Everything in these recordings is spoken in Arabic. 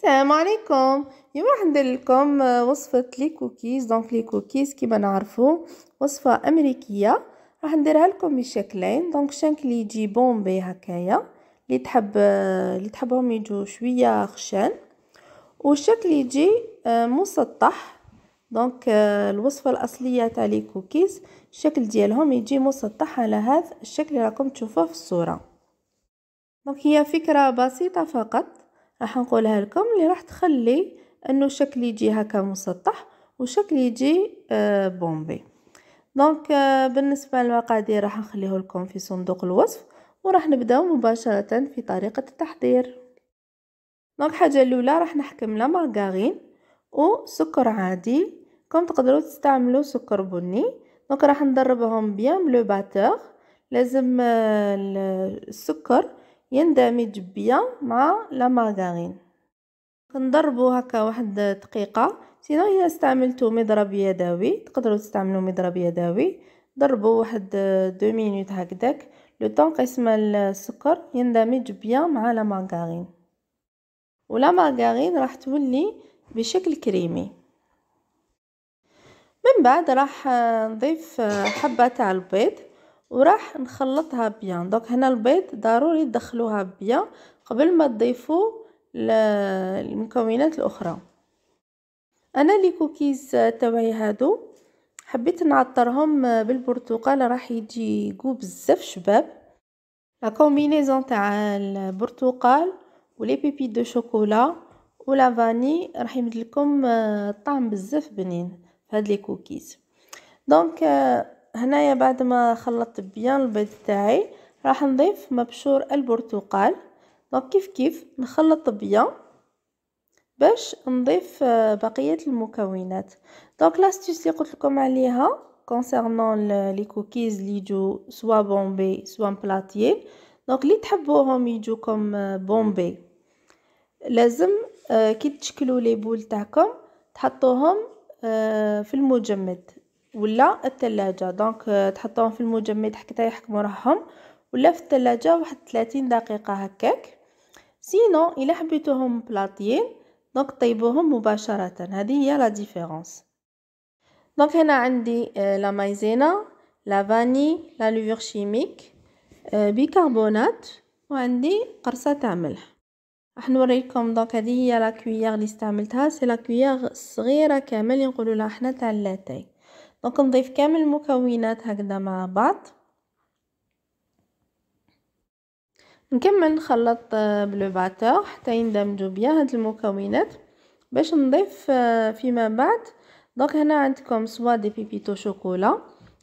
السلام عليكم اليوم راح ندير لكم وصفه لي كوكيز دونك لي كوكيز كيما نعرفوا وصفه امريكيه راح نديرها لكم بشكلين دونك شانك لي يجي بومبي هكايا لي تحب لي تحبهم يجوا شويه خشان والشكل يجي آه، مسطح دونك آه، الوصفه الاصليه تاع لي كوكيز الشكل ديالهم يجي مسطح على هذا الشكل اللي راكم تشوفوه في الصوره دونك هي فكره بسيطه فقط راح نقولها لكم اللي راح تخلي انه شكل يجي هكا مسطح وشكل يجي آه، بومبي دونك آه، بالنسبه للمقادير راح نخليه لكم في صندوق الوصف وراح نبداو مباشره في طريقه التحضير دونك حاجه الاولى راح نحكم لا مارغرين وسكر عادي كم تقدروا تستعملوا سكر بني دونك راح ندربهم بيان بلو باتور لازم آه، السكر يندمج بيا مع لا مارغارين كنضربو هكا واحد دقيقه سينو الا استعملتو مضرب يدوي تقدروا تستعملوا مضرب يدوي ضربوا واحد دو مينوت هكداك لو طون قسم السكر يندمج بيا مع لا مارغارين ولا مارغارين راح تولي بشكل كريمي من بعد راح نضيف حبه تاع البيض وراح نخلطها بيان دونك هنا البيض ضروري تدخلوها بيان قبل ما تضيفوا المكونات الاخرى انا لي كوكيز تاعي هادو حبيت نعطرهم بالبرتقال راح يجي كو بزاف شباب لا كومبينيزون تاع البرتقال ولي بيبي دو شوكولا ولا فاني راح يمد لكم طعم بزاف بنين في هاد لي كوكيز دونك هنايا بعد ما خلطت بيان البيض تاعي راح نضيف مبشور البرتقال دونك كيف كيف نخلط بيان باش نضيف آه، بقيه المكونات دونك لاستيس اللي قلت لكم عليها كونسيرنون لي كوكيز لي يجو سوا بومبي سوا بلاتيين دونك اللي تحبوهم يجوكم بومبي آه، لازم آه، كي تشكلوا لي بول تاعكم تحطوهم في المجمد ولا الثلاجه دونك آه، تحطوهم في المجمد حتى يحكموا راهم ولا في الثلاجه واحد 30 دقيقه هكاك سينو الا حبيتوهم بلاطيين دونك طيبوهم مباشره هذه هي لا ديفيرونس دونك هنا عندي آه، لا مايزينا لا فاني لا لوفور شيميك بيكربونات وعندي قرصه تاع ملح راح نوريكم دونك هذه هي لا كويير اللي استعملتها سي لا كويير الصغيره كامل اللي نقولوا لها حنا تاع لاتاي دونك نضيف كامل المكونات هكذا مع بعض نكمل نخلط بلو آه، باتور حتى يندمجوا بيان هاد المكونات باش نضيف آه، فيما بعد دونك هنا عندكم سوا دي بيبيتو شوكولا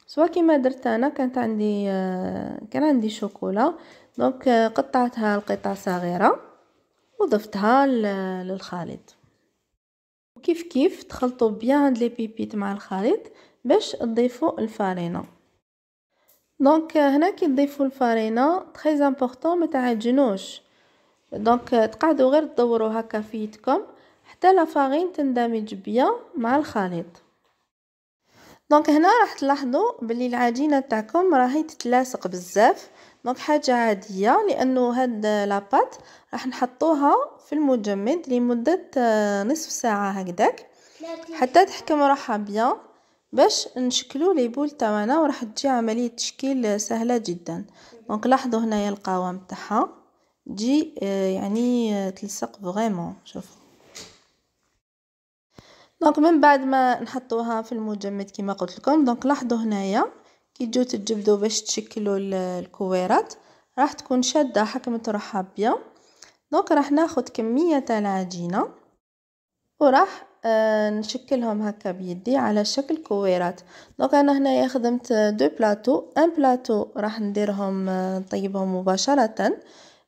سوا كيما درت انا كانت عندي آه، كان عندي شوكولا دونك قطعتها لقطع صغيره وضفتها للخليط وكيف كيف تخلطوا بيان هاد لي بيبيت مع الخليط باش تضيفوا الفارينة دونك هنا كي تضيفوا الفارينة تري امبورطون ما تعجنوش دونك تقعدوا غير تدوروا هكا في يدكم حتى لا فارين تندمج بيان مع الخليط دونك هنا راح تلاحظوا بلي العجينه تاعكم راهي تتلاصق بزاف دونك حاجه عاديه لانه هاد لاباط راح نحطوها في المجمد لمده آه، نصف ساعه هكذاك حتى تحكم روحها بيان باش نشكلو لي بول تاعنا وراح تجي عملية تشكيل سهلة جدا دونك لاحظوا هنايا القوام تاعها تجي آه، يعني آه، تلصق فريمون شوفوا دونك من بعد ما نحطوها في المجمد كما قلت لكم دونك لاحظوا هنايا كي تجو تجبدوا باش تشكلوا الكويرات راح تكون شاده حكمه روحها بيان دونك راح ناخذ كميه تاع العجينه وراح آه، نشكلهم هكا بيدي على شكل كويرات دونك انا هنايا خدمت دو بلاطو ان بلاطو راح نديرهم آه، نطيبهم مباشره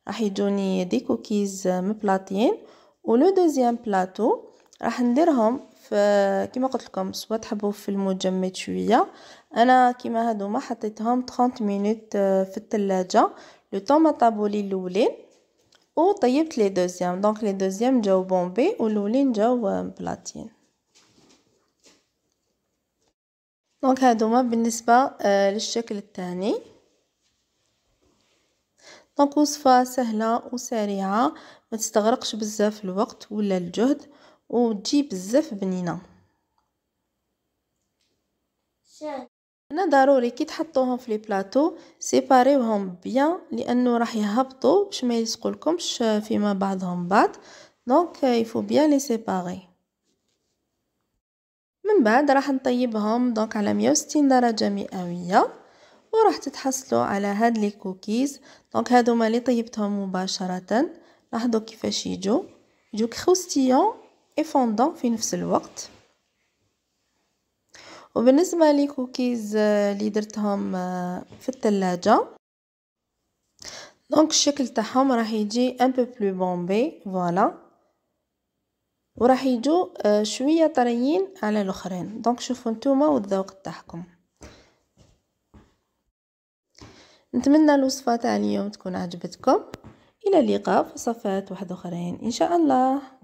راح يجوني دي كوكيز آه، مبلاطيين ولو دوزيام بلاطو راح نديرهم في كيما قلت لكم سوا تحبوا في المجمد شويه انا كيما هادو ما حطيتهم 30 مينوت في الثلاجه لو طوم طابولي الاولين وطيبت لي دوزيام دونك لي دوزيام جاو بومبي والاولين جاو بلاتين دونك هادوما بالنسبه للشكل الثاني دونك وصفه سهله وسريعه ما تستغرقش بزاف الوقت ولا الجهد وتجي بزاف بنينه هنا ضروري كي تحطوهم في لي بلاطو سيباريوهم بيان لانه راح يهبطوا باش ما يلصقولكمش فيما بعضهم بعض دونك يفو بيان لي سيباري من بعد راح نطيبهم دونك على 160 درجه مئويه وراح تتحصلوا على هاد لي كوكيز دونك هادوما لي طيبتهم مباشره لاحظوا كيفاش يجوا يجوا كروستيون اي فوندون في نفس الوقت وبالنسبة للكوكيز آه، اللي درتهم آه، في الثلاجة دونك الشكل تاعهم راح يجي ان بو بلو بومبي فوالا وراح يجو آه، شويه طريين على الاخرين دونك شوفوا نتوما والذوق تاعكم نتمنى الوصفه تاع اليوم تكون عجبتكم الى اللقاء في صفات واحد اخرين ان شاء الله